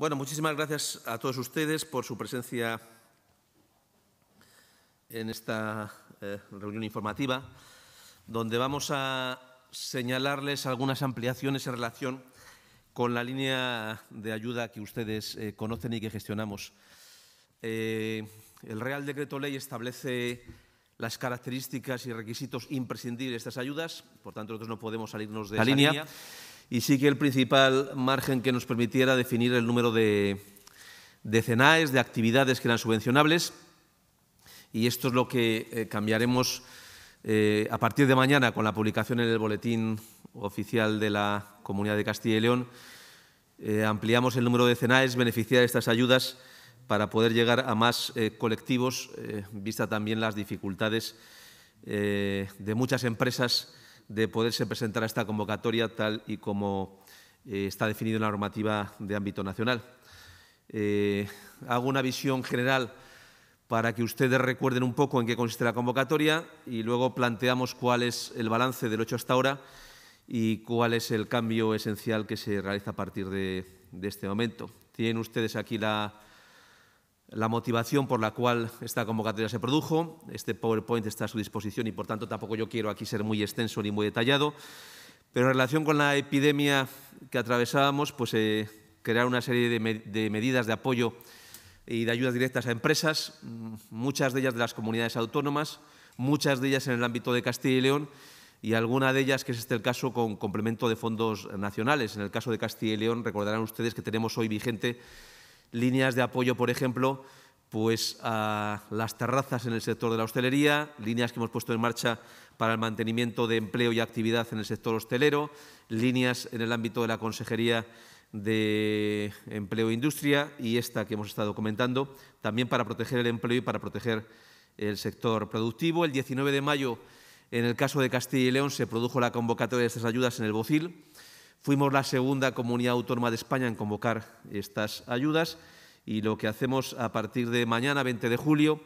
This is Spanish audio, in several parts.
Bueno, muchísimas gracias a todos ustedes por su presencia en esta eh, reunión informativa, donde vamos a señalarles algunas ampliaciones en relación con la línea de ayuda que ustedes eh, conocen y que gestionamos. Eh, el Real Decreto Ley establece las características y requisitos imprescindibles de estas ayudas, por tanto nosotros no podemos salirnos de la esa línea y sí que el principal margen que nos permitiera definir el número de, de CENAES, de actividades que eran subvencionables. Y esto es lo que eh, cambiaremos eh, a partir de mañana con la publicación en el Boletín Oficial de la Comunidad de Castilla y León. Eh, ampliamos el número de CENAES, beneficiar estas ayudas para poder llegar a más colectivos, vista también las dificultades de muchas empresas de poderse presentar a esta convocatoria tal y como eh, está definido en la normativa de ámbito nacional. Eh, hago una visión general para que ustedes recuerden un poco en qué consiste la convocatoria y luego planteamos cuál es el balance del hecho hasta ahora y cuál es el cambio esencial que se realiza a partir de este momento. Tienen ustedes aquí la, la motivación por la cual esta convocatoria se produjo. Este PowerPoint está a su disposición y, por tanto, tampoco yo quiero aquí ser muy extenso ni muy detallado. Pero en relación con la epidemia que atravesábamos, pues eh, crear una serie de, de, medidas de apoyo y de ayudas directas a empresas, mm, muchas de ellas de las comunidades autónomas, muchas de ellas en el ámbito de Castilla y León y alguna de ellas, que es este el caso, con complemento de fondos nacionales. En el caso de Castilla y León, recordarán ustedes que tenemos hoy vigente líneas de apoyo, por ejemplo, pues a las terrazas en el sector de la hostelería, líneas que hemos puesto en marcha para el mantenimiento de empleo y actividad en el sector hostelero, líneas en el ámbito de la Consejería de Empleo e Industria y esta que hemos estado comentando, también para proteger el empleo y para proteger el sector productivo. El 19 de mayo, en el caso de Castilla y León, se produjo la convocatoria de estas ayudas en el Bocil. Fuimos la segunda comunidad autónoma de España en convocar estas ayudas y lo que hacemos a partir de mañana, 20 de julio,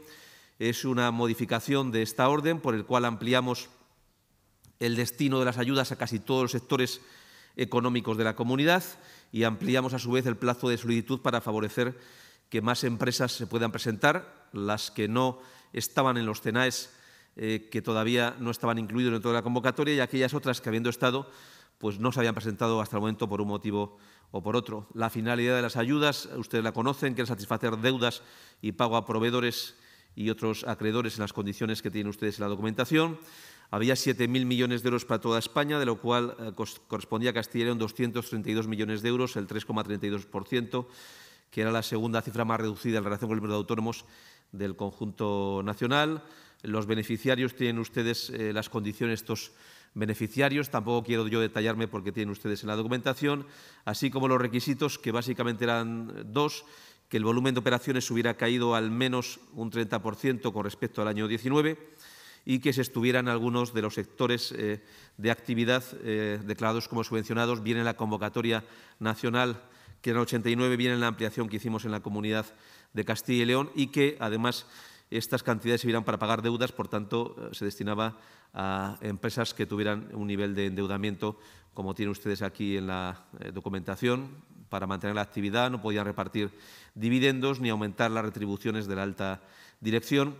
es una modificación de esta orden por el cual ampliamos el destino de las ayudas a casi todos los sectores económicos de la comunidad y ampliamos a su vez el plazo de solicitud para favorecer que más empresas se puedan presentar, las que no estaban en los CENAES, eh, que todavía no estaban incluidos en toda la convocatoria, y aquellas otras que, habiendo estado, pues no se habían presentado hasta el momento por un motivo o por otro. La finalidad de las ayudas, ustedes la conocen, que es satisfacer deudas y pago a proveedores y otros acreedores en las condiciones que tienen ustedes en la documentación. Había 7.000 millones de euros para toda España, de lo cual eh, correspondía a Castilla y León 232 millones de euros, el 3,32%, que era la segunda cifra más reducida en relación con el número de autónomos del conjunto nacional. Los beneficiarios tienen ustedes eh, las condiciones, estos beneficiarios, tampoco quiero yo detallarme porque tienen ustedes en la documentación, así como los requisitos, que básicamente eran dos, que el volumen de operaciones hubiera caído al menos un 30% con respecto al año 19 y que se estuvieran algunos de los sectores eh, de actividad eh, declarados como subvencionados, bien en la convocatoria nacional, que era el 89, bien en la ampliación que hicimos en la comunidad de Castilla y León, y que además estas cantidades servirán para pagar deudas, por tanto, eh, se destinaba a empresas que tuvieran un nivel de endeudamiento, como tienen ustedes aquí en la eh, documentación, para mantener la actividad, no podían repartir dividendos ni aumentar las retribuciones de la alta dirección.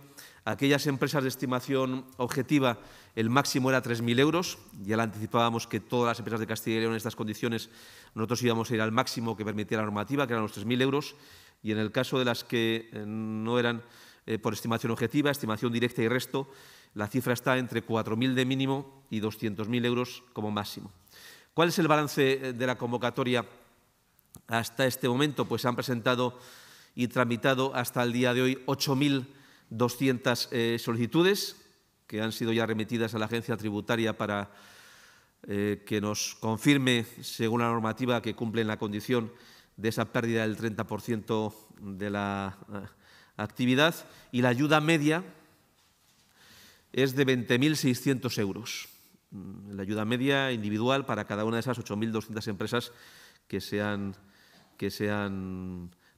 Aquellas empresas de estimación objetiva, el máximo era 3.000 euros. Ya la anticipábamos que todas las empresas de Castilla y León en estas condiciones nosotros íbamos a ir al máximo que permitía la normativa, que eran los 3.000 euros. Y en el caso de las que eh, no eran eh, por estimación objetiva, estimación directa y resto, la cifra está entre 4.000 de mínimo y 200.000 euros como máximo. ¿Cuál es el balance eh, de la convocatoria hasta este momento? Pues se han presentado y tramitado hasta el día de hoy 8.200 eh, solicitudes que han sido ya remitidas a la agencia tributaria para eh, que nos confirme, según la normativa, que cumplen la condición de esa pérdida del 30% de la actividad y la ayuda media es de 20.600 euros. Mm, la ayuda media individual para cada una de esas 8.200 empresas que se han,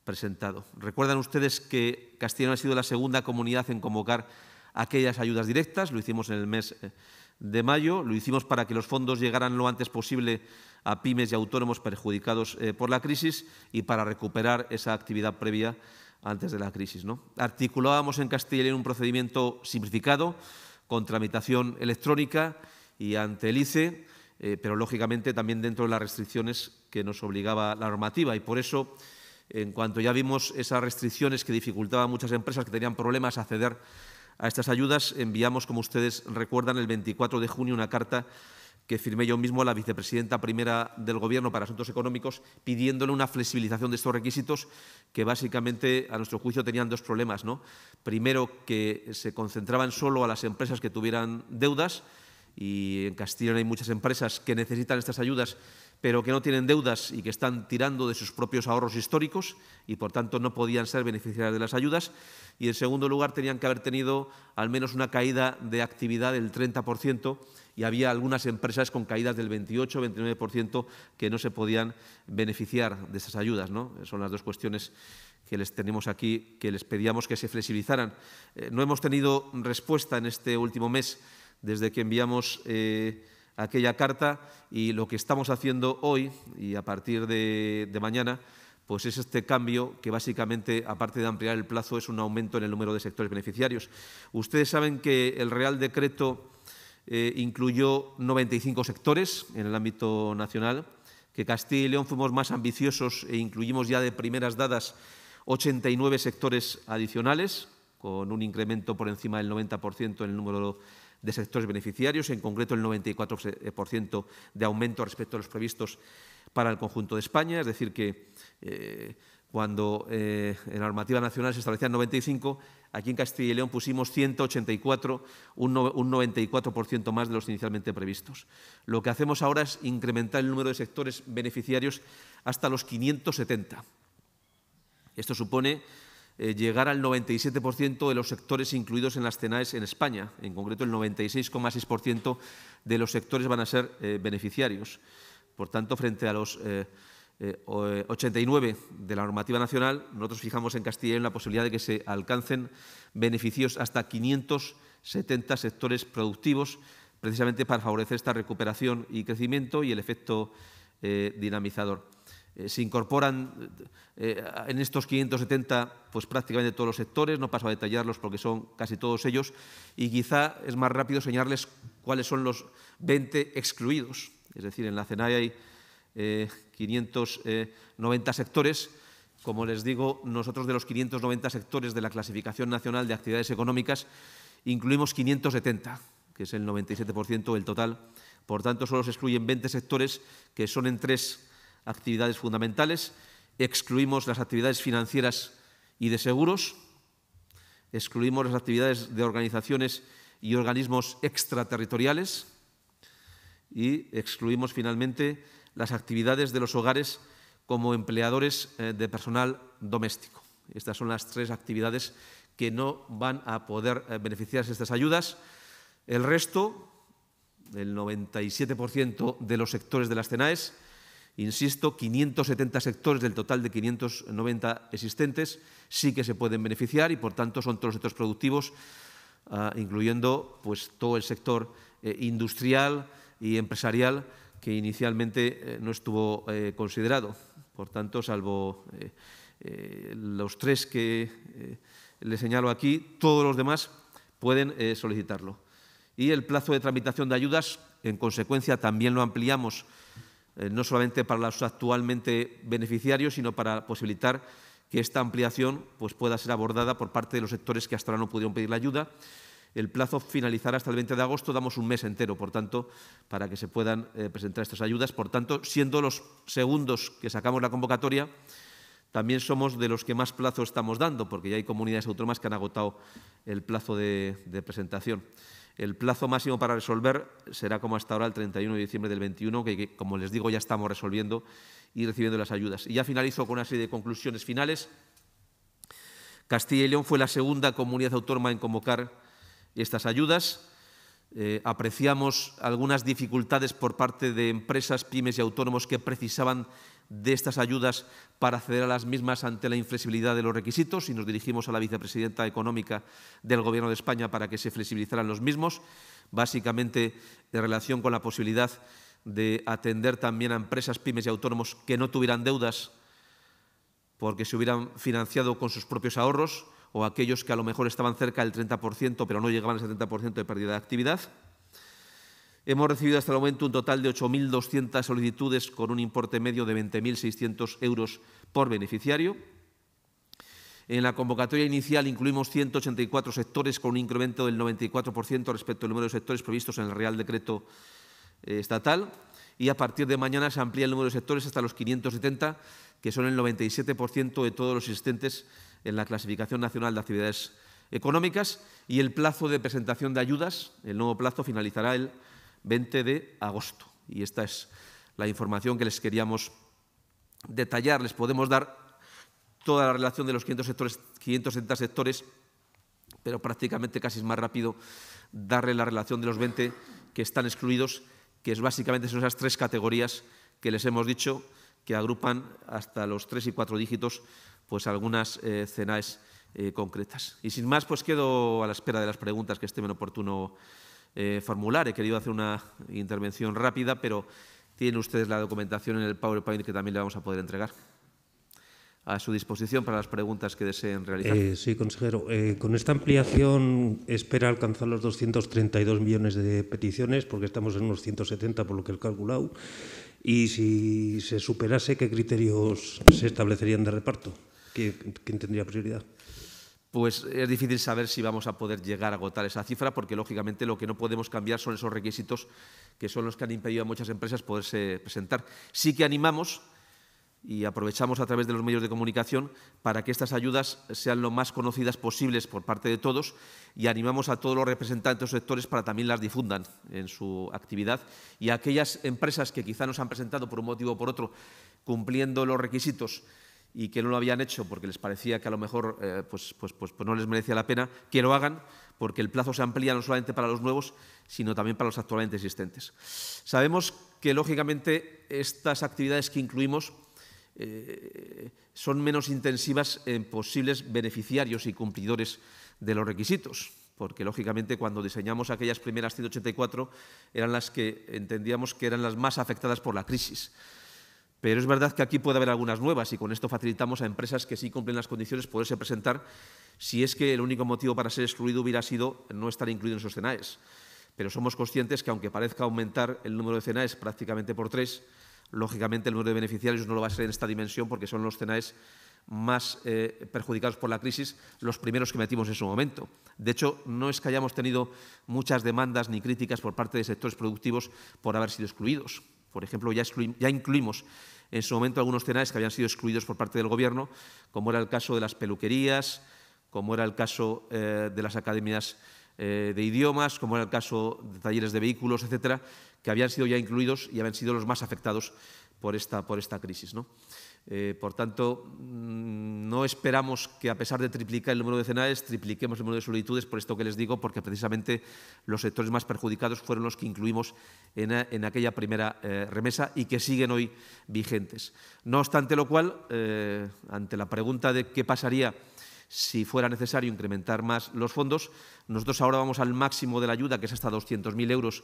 presentado. Recuerdan ustedes que Castellón ha sido la segunda comunidad en convocar aquellas ayudas directas, lo hicimos en el mes eh, de mayo, lo hicimos para que los fondos llegaran lo antes posible a pymes y autónomos perjudicados eh, por la crisis y para recuperar esa actividad previa antes de la crisis. Articulábamos en Castilla en un procedimiento simplificado con tramitación electrónica y ante el ICE, eh, pero lógicamente también dentro de las restricciones que nos obligaba la normativa. Y por eso, en cuanto ya vimos esas restricciones que dificultaban a muchas empresas que tenían problemas acceder a estas ayudas, enviamos, como ustedes recuerdan, el 24 de junio una carta que firmé yo mismo a la vicepresidenta primera del Gobierno para Asuntos Económicos, pidiéndole una flexibilización de estos requisitos que básicamente, a nuestro juicio, tenían dos problemas. ¿no? Primero, que se concentraban solo a las empresas que tuvieran deudas, y en Castilla hay muchas empresas que necesitan estas ayudas pero que no tienen deudas y que están tirando de sus propios ahorros históricos y por tanto no podían ser beneficiarios de las ayudas. Y en segundo lugar tenían que haber tenido al menos una caída de actividad del 30% y había algunas empresas con caídas del 28-29% que no se podían beneficiar de esas ayudas. ¿no? Son las dos cuestiones que les tenemos aquí, que les pedíamos que se flexibilizaran. Eh, no hemos tenido respuesta en este último mes desde que enviamos... Eh, aquella carta y lo que estamos haciendo hoy y a partir de, mañana pues es este cambio que básicamente, aparte de ampliar el plazo, es un aumento en el número de sectores beneficiarios. Ustedes saben que el Real Decreto eh, incluyó 95 sectores en el ámbito nacional, que Castilla y León fuimos más ambiciosos e incluimos ya de primeras dadas 89 sectores adicionales, con un incremento por encima del 90% en el número de sectores beneficiarios, en concreto el 94% de aumento respecto a los previstos para el conjunto de España, es decir, que eh, cuando eh, en la normativa nacional se establecían 95, aquí en Castilla y León pusimos 184, un, un 94% más de los inicialmente previstos. Lo que hacemos ahora es incrementar el número de sectores beneficiarios hasta los 570. Esto supone eh, llegar al 97% de los sectores incluidos en las CENAES en España. En concreto, el 96,6% de los sectores van a ser eh, beneficiarios. Por tanto, frente a los 89 eh, de la normativa nacional, nosotros fijamos en Castilla y en la posibilidad de que se alcancen beneficios hasta 570 sectores productivos, precisamente para favorecer esta recuperación y crecimiento y el efecto dinamizador. Eh, se incorporan eh, eh, en estos 570 pues prácticamente todos los sectores, no paso a detallarlos porque son casi todos ellos, y quizá es más rápido señalarles cuáles son los 20 excluidos. Es decir, en la CENAI hay 590 sectores. Como les digo, nosotros de los 590 sectores de la Clasificación Nacional de Actividades Económicas incluimos 570, que es el 97% del total. Por tanto, solo se excluyen 20 sectores que son en tres actividades fundamentales, excluimos las actividades financieras y de seguros, excluimos las actividades de organizaciones y organismos extraterritoriales y excluimos finalmente las actividades de los hogares como empleadores eh, de personal doméstico. Estas son las tres actividades que no van a poder eh, beneficiarse de estas ayudas. El resto, el 97% de los sectores de las CENAES, Insisto, 570 sectores del total de 590 existentes sí que se pueden beneficiar y, por tanto, son todos los sectores productivos, ah, incluyendo pues, todo el sector eh, industrial y empresarial que inicialmente eh, no estuvo eh, considerado. Por tanto, salvo los tres que le señalo aquí, todos los demás pueden solicitarlo. Y el plazo de tramitación de ayudas, en consecuencia, también lo ampliamos eh, no solamente para los actualmente beneficiarios, sino para posibilitar que esta ampliación pues, pueda ser abordada por parte de los sectores que hasta ahora no pudieron pedir la ayuda. El plazo finalizará hasta el 20 de agosto, damos un mes entero, por tanto, para que se puedan eh, presentar estas ayudas. Por tanto, siendo los segundos que sacamos la convocatoria, también somos de los que más plazo estamos dando, porque ya hay comunidades autónomas que han agotado el plazo de presentación. El plazo máximo para resolver será como hasta ahora el 31 de diciembre del 21, que, como les digo ya estamos resolviendo y recibiendo las ayudas. Y ya finalizo con una serie de conclusiones finales. Castilla y León fue la segunda comunidad autónoma en convocar estas ayudas. Eh, apreciamos algunas dificultades por parte de empresas, pymes y autónomos que precisaban de estas ayudas para acceder a las mismas ante la inflexibilidad de los requisitos y nos dirigimos a la vicepresidenta económica del Gobierno de España para que se flexibilizaran los mismos, básicamente en relación con la posibilidad de atender también a empresas, pymes y autónomos que no tuvieran deudas porque se hubieran financiado con sus propios ahorros o aquellos que a lo mejor estaban cerca del 30% pero no llegaban al 70% de pérdida de actividad. Hemos recibido hasta el momento un total de 8.200 solicitudes con un importe medio de 20.600 euros por beneficiario. En la convocatoria inicial incluimos 184 sectores con un incremento del 94% respecto al número de sectores previstos en el Real Decreto eh, Estatal y a partir de mañana se amplía el número de sectores hasta los 570, que son el 97% de todos los existentes en la clasificación nacional de actividades económicas y el plazo de presentación de ayudas, el nuevo plazo finalizará el 20 de agosto. Y esta es la información que les queríamos detallar. Les podemos dar toda la relación de los 500 sectores, 570 sectores, pero prácticamente casi es más rápido darle la relación de los 20 que están excluidos, que es básicamente son esas tres categorías que les hemos dicho que agrupan hasta los tres y cuatro dígitos pues algunas eh, eh concretas. Y sin más, pues quedo a la espera de las preguntas que estén oportuno eh, formular. He querido hacer una intervención rápida, pero tiene ustedes la documentación en el PowerPoint que también le vamos a poder entregar a su disposición para las preguntas que deseen realizar. Eh, sí, consejero. Eh, con esta ampliación espera alcanzar los 232 millones de peticiones, porque estamos en unos 170 por lo que he calculado. Y si se superase, ¿qué criterios se establecerían de reparto? ¿Quién tendría prioridad? pues es difícil saber si vamos a poder llegar a agotar esa cifra, porque lógicamente lo que no podemos cambiar son esos requisitos que son los que han impedido a muchas empresas poderse presentar. Sí que animamos y aprovechamos a través de los medios de comunicación para que estas ayudas sean lo más conocidas posibles por parte de todos y animamos a todos los representantes de los sectores para también las difundan en su actividad y a aquellas empresas que quizá nos han presentado por un motivo o por otro cumpliendo los requisitos y que no lo habían hecho porque les parecía que a lo mejor eh, pues, pues, pues, pues, no les merecía la pena, que lo hagan porque el plazo se amplía no solamente para los nuevos, sino también para los actualmente existentes. Sabemos que, lógicamente, estas actividades que incluimos eh, son menos intensivas en posibles beneficiarios y cumplidores de los requisitos, porque, lógicamente, cuando diseñamos aquellas primeras 184 eran las que entendíamos que eran las más afectadas por la crisis. Pero es verdad que aquí puede haber algunas nuevas y con esto facilitamos a empresas que sí cumplen las condiciones poderse presentar si es que el único motivo para ser excluido hubiera sido no estar incluido en esos CENAES. Pero somos conscientes que aunque parezca aumentar el número de CENAES prácticamente por tres, lógicamente el número de beneficiarios no lo va a ser en esta dimensión porque son los CENAES más eh, perjudicados por la crisis, los primeros que metimos en su momento. De hecho, no es que hayamos tenido muchas demandas ni críticas por parte de sectores productivos por haber sido excluidos. Por ejemplo, ya, incluimos en su momento algunos cenares que habían sido excluidos por parte del Gobierno, como era el caso de las peluquerías, como era el caso eh, de las academias eh, de idiomas, como era el caso de talleres de vehículos, etcétera, que habían sido ya incluidos y habían sido los más afectados por esta, crisis. Eh, por tanto, mm, no esperamos que a pesar de triplicar el número de cenares, tripliquemos el número de solicitudes, por esto que les digo, porque precisamente los sectores más perjudicados fueron los que incluimos en, aquella primera eh, remesa y que siguen hoy vigentes. No obstante lo cual, eh, ante la pregunta de qué pasaría si fuera necesario incrementar más los fondos, nosotros ahora vamos al máximo de la ayuda, que es hasta 200.000 euros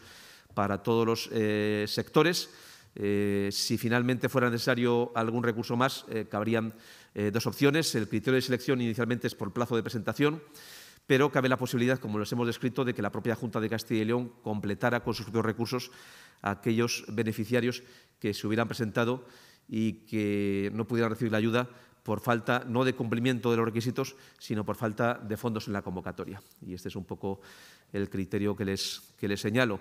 para todos los eh, sectores eh, si finalmente fuera necesario algún recurso más, eh, cabrían eh, dos opciones. El criterio de selección inicialmente es por plazo de presentación, pero cabe la posibilidad, como les hemos descrito, de que la propia Junta de Castilla y León completara con sus propios recursos a aquellos beneficiarios que se hubieran presentado y que no pudieran recibir la ayuda por falta no de cumplimiento de los requisitos, sino por falta de fondos en la convocatoria. Y este es un poco el criterio que les señalo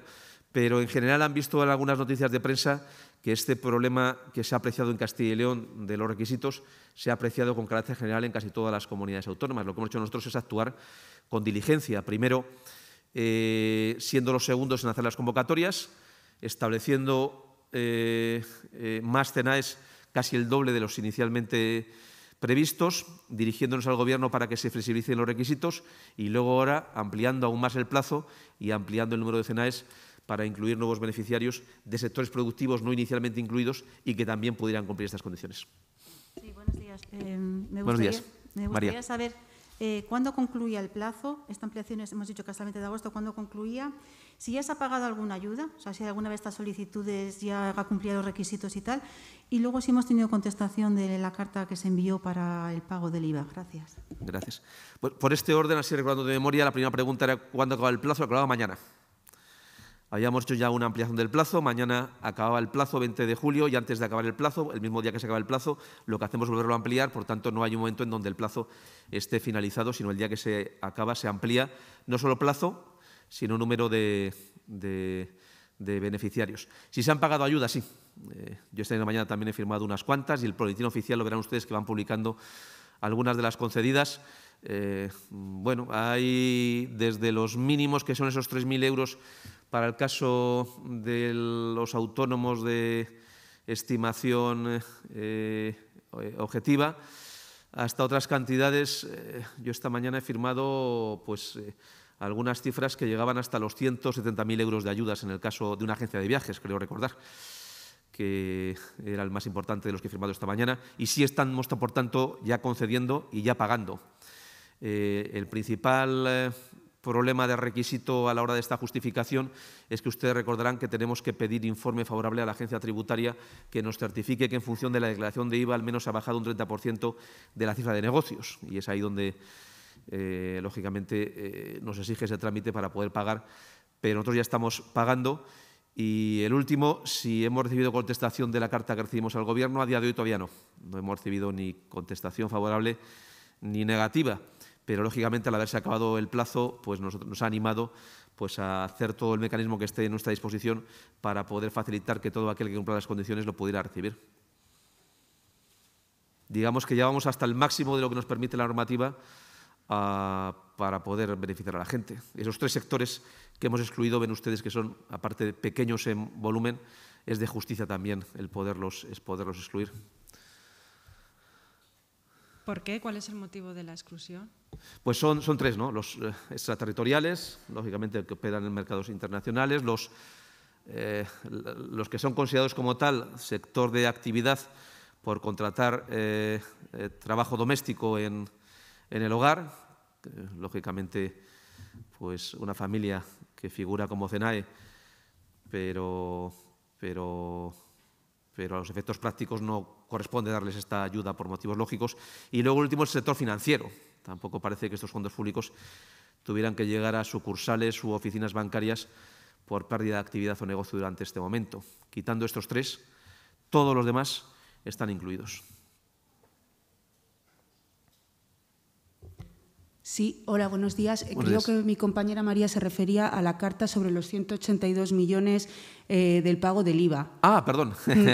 pero en general han visto en algunas noticias de prensa que este problema que se ha apreciado en Castilla y León de los requisitos se ha apreciado con carácter general en casi todas las comunidades autónomas. Lo que hemos hecho nosotros es actuar con diligencia. Primero, eh, siendo los segundos en hacer las convocatorias, estableciendo eh, eh, más CENAES casi el doble de los inicialmente previstos, dirigiéndonos al Gobierno para que se flexibilicen los requisitos y luego ahora ampliando aún más el plazo y ampliando el número de CENAES para incluir nuevos beneficiarios de sectores productivos no inicialmente incluidos y que también pudieran cumplir estas condiciones. Sí, buenos días. Eh, me gustaría, saber eh, cuándo concluía el plazo. Esta ampliación hemos dicho que hasta el 20 de agosto, ¿cuándo concluía? Si ya se ha pagado alguna ayuda, o sea, si alguna de estas solicitudes ya ha cumplido los requisitos y tal. Y luego si hemos tenido contestación de la carta que se envió para el pago del IVA. Gracias. Gracias. Por, este orden, así recordando de memoria, la primera pregunta era cuándo acaba el plazo, acababa mañana. Habíamos hecho ya una ampliación del plazo, mañana acababa el plazo 20 de julio y antes de acabar el plazo, el mismo día que se acaba el plazo, lo que hacemos es volverlo a ampliar, por tanto no hay un momento en donde el plazo esté finalizado, sino el día que se acaba se amplía no solo plazo, sino número de, beneficiarios. Si se han pagado ayudas, sí. Eh, yo esta mañana también he firmado unas cuantas y el boletín oficial lo verán ustedes que van publicando algunas de las concedidas. Eh, bueno, hay desde los mínimos, que son esos 3.000 euros para el caso de los autónomos de estimación eh, eh, objetiva, hasta otras cantidades, eh, yo esta mañana he firmado pues, algunas cifras que llegaban hasta los 170.000 euros de ayudas en el caso de una agencia de viajes, creo recordar que era el más importante de los que he firmado esta mañana, y sí estamos, por tanto, ya concediendo y ya pagando. el principal problema de requisito a la hora de esta justificación es que ustedes recordarán que tenemos que pedir informe favorable a la agencia tributaria que nos certifique que en función de la declaración de IVA al menos ha bajado un 30% de la cifra de negocios. Y es ahí donde, eh, lógicamente, eh, nos exige ese trámite para poder pagar. Pero nosotros ya estamos pagando. Y el último, si hemos recibido contestación de la carta que recibimos al Gobierno, a día de hoy todavía no. No hemos recibido ni contestación favorable ni negativa pero lógicamente al haberse acabado el plazo, pues nos, ha animado pues, a hacer todo el mecanismo que esté en nuestra disposición para poder facilitar que todo aquel que cumpla las condiciones lo pudiera recibir. Digamos que ya vamos hasta el máximo de lo que nos permite la normativa ah, para poder beneficiar a la gente. Esos tres sectores que hemos excluido, ven ustedes que son, aparte de pequeños en volumen, es de justicia también el poderlos excluir. ¿Por qué? ¿Cuál es el motivo de la exclusión? Pues son, tres, ¿no? Los eh, extraterritoriales, lógicamente que operan en mercados internacionales, los, eh, los que son considerados como tal sector de actividad por contratar eh, trabajo doméstico en, en el hogar, lógicamente pues una familia que figura como CENAE, pero, pero, pero a los efectos prácticos no corresponde darles esta ayuda por motivos lógicos. Y luego, último, el sector financiero. Tampoco parece que estos fondos públicos tuvieran que llegar a sucursales u oficinas bancarias por pérdida de actividad o negocio durante este momento. Quitando estos tres, todos los demás están incluidos. Sí, hola, buenos días. Creo que mi compañera María se refería a la carta sobre los 182 millones eh, del pago del IVA. Ah, perdón. Mm.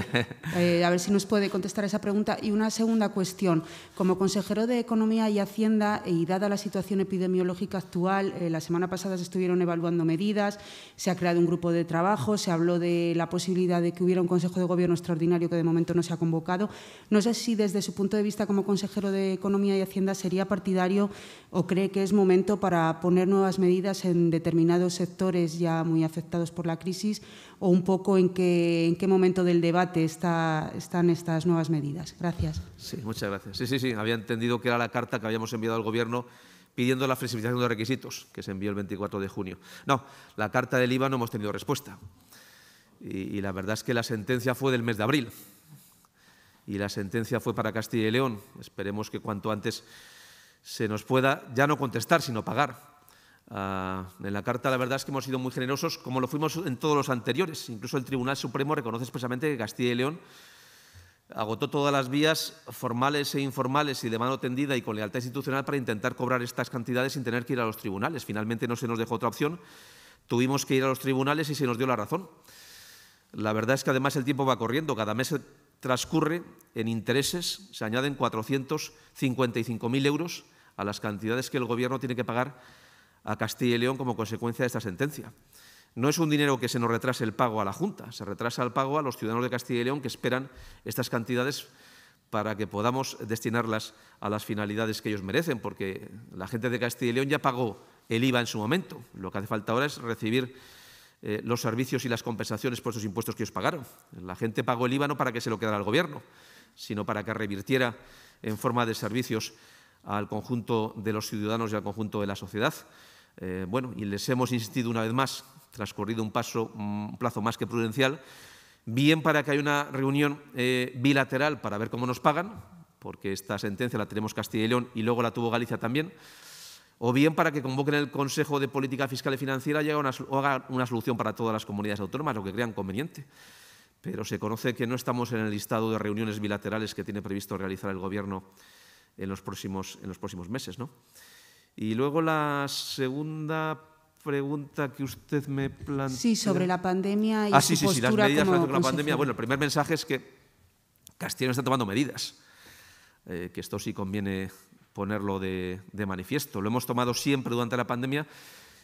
Eh, a ver si nos puede contestar esa pregunta. Y una segunda cuestión. Como consejero de Economía y Hacienda, y dada la situación epidemiológica actual, eh, la semana pasada se estuvieron evaluando medidas, se ha creado un grupo de trabajo, se habló de la posibilidad de que hubiera un Consejo de Gobierno extraordinario que de momento no se ha convocado. No sé si desde su punto de vista como consejero de Economía y Hacienda sería partidario o cree que es momento para poner nuevas medidas en determinados sectores ya muy afectados por la crisis un poco en qué, momento del debate están estas nuevas medidas. Gracias. Sí, muchas gracias. Sí, sí, sí, había entendido que era la carta que habíamos enviado al Gobierno pidiendo la flexibilización de requisitos, que se envió el 24 de junio. No, la carta del IVA no hemos tenido respuesta. y, la verdad es que la sentencia fue del mes de abril. Y la sentencia fue para Castilla y León. Esperemos que cuanto antes se nos pueda ya no contestar, sino pagar. Ah, en la carta la verdad es que hemos sido muy generosos, como lo fuimos en todos los anteriores. Incluso el Tribunal Supremo reconoce expresamente que Castilla y León agotó todas las vías formales e informales y de mano tendida y con lealtad institucional para intentar cobrar estas cantidades sin tener que ir a los tribunales. Finalmente no se nos dejó otra opción, tuvimos que ir a los tribunales y se nos dio la razón. La verdad es que además el tiempo va corriendo, cada mes transcurre en intereses, se añaden 455.000 euros a las cantidades que el Gobierno tiene que pagar a Castilla y León como consecuencia de esta sentencia. No es un dinero que se nos retrase el pago a la Junta, se retrasa el pago a los ciudadanos de Castilla y León que esperan estas cantidades para que podamos destinarlas a las finalidades que ellos merecen, porque la gente de Castilla y León ya pagó el IVA en su momento. Lo que hace falta ahora es recibir eh, los servicios y las compensaciones por esos impuestos que ellos pagaron. La gente pagó el IVA no para que se lo quedara al Gobierno, sino para que revirtiera en forma de servicios al conjunto de los ciudadanos y al conjunto de la sociedad. Eh, bueno, y les hemos insistido una vez más, transcurrido un, paso, un plazo más que prudencial, bien para que haya una reunión eh, bilateral para ver cómo nos pagan, porque esta sentencia la tenemos Castilla y León y luego la tuvo Galicia también, o bien para que convoquen el Consejo de Política Fiscal y Financiera y hagan una, solución para todas las comunidades autónomas, lo que crean conveniente. Pero se conoce que no estamos en el listado de reuniones bilaterales que tiene previsto realizar el Gobierno en los próximos, en los próximos meses. ¿no? Y luego la segunda pregunta que usted me plantea. Sí, sobre la pandemia y ah, sí, sí, sí, las medidas la pandemia. Bueno, el primer mensaje es que no está tomando medidas, eh, que esto sí conviene ponerlo de, manifiesto. Lo hemos tomado siempre durante la pandemia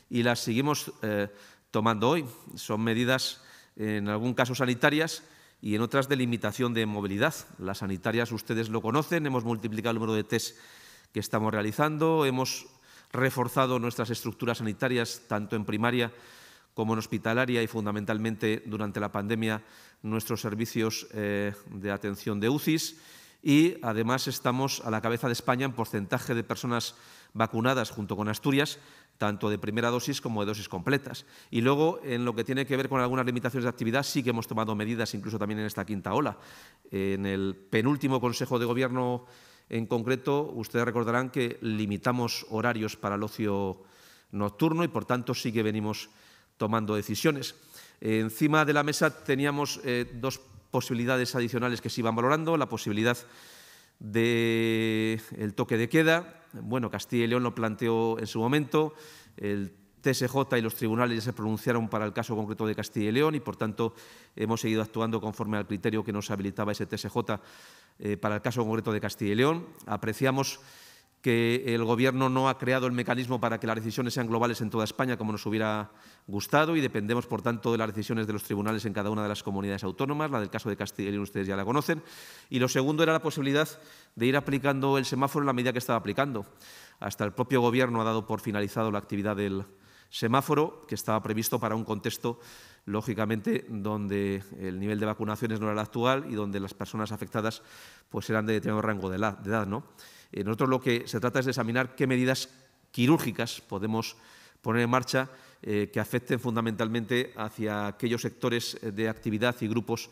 y las seguimos eh, tomando hoy. Son medidas, en algún caso sanitarias, y en otras de limitación de movilidad. Las sanitarias ustedes lo conocen, hemos multiplicado el número de test que estamos realizando, hemos reforzado nuestras estructuras sanitarias, tanto en primaria como en hospitalaria y fundamentalmente durante la pandemia nuestros servicios eh, de atención de UCIs y además estamos a la cabeza de España en porcentaje de personas vacunadas junto con Asturias, tanto de primera dosis como de dosis completas. Y luego, en lo que tiene que ver con algunas limitaciones de actividad, sí que hemos tomado medidas, incluso también en esta quinta ola. En el penúltimo Consejo de Gobierno en concreto, ustedes recordarán que limitamos horarios para el ocio nocturno y, por tanto, sí que venimos tomando decisiones. encima de la mesa teníamos eh, dos posibilidades adicionales que se iban valorando. La posibilidad del toque de queda. Bueno, Castilla y León lo planteó en su momento. El TSJ y los tribunales ya se pronunciaron para el caso concreto de Castilla y León y, por tanto, hemos seguido actuando conforme al criterio que nos habilitaba ese TSJ eh, para el caso concreto de Castilla y León. Apreciamos que el Gobierno no ha creado el mecanismo para que las decisiones sean globales en toda España como nos hubiera gustado y dependemos, por tanto, de las decisiones de los tribunales en cada una de las comunidades autónomas. La del caso de Castilla y León ustedes ya la conocen. Y lo segundo era la posibilidad de ir aplicando el semáforo en la medida que estaba aplicando. Hasta el propio Gobierno ha dado por finalizado la actividad del semáforo que estaba previsto para un contexto lógicamente donde el nivel de vacunaciones no era el actual y donde las personas afectadas pues, eran de determinado rango de, edad. ¿no? Eh, nosotros lo que se trata es de examinar qué medidas quirúrgicas podemos poner en marcha eh, que afecten fundamentalmente hacia aquellos sectores de actividad y grupos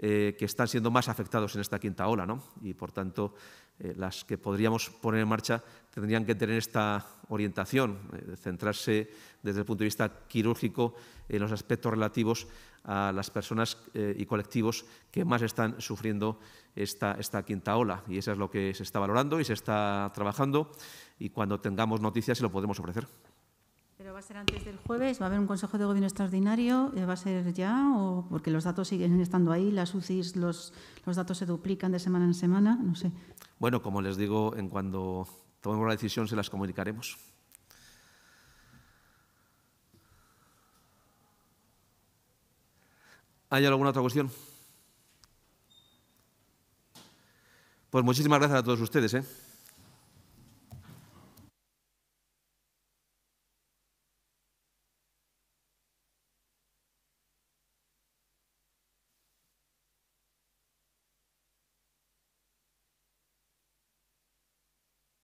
eh, que están siendo más afectados en esta quinta ola. ¿no? Y, por tanto, eh, las que podríamos poner en marcha tendrían que tener esta orientación, eh, centrarse desde el punto de vista quirúrgico en los aspectos relativos a las personas eh, y colectivos que más están sufriendo esta, esta quinta ola. Y eso es lo que se está valorando y se está trabajando y cuando tengamos noticias se lo podemos ofrecer va a ser antes del jueves, va a haber un Consejo de Gobierno extraordinario, eh, va a ser ya, o porque los datos siguen estando ahí, las UCIs, los, los datos se duplican de semana en semana, no sé. Bueno, como les digo, en cuando tomemos la decisión se las comunicaremos. ¿Hay alguna otra cuestión? Pues muchísimas gracias a todos ustedes. ¿eh?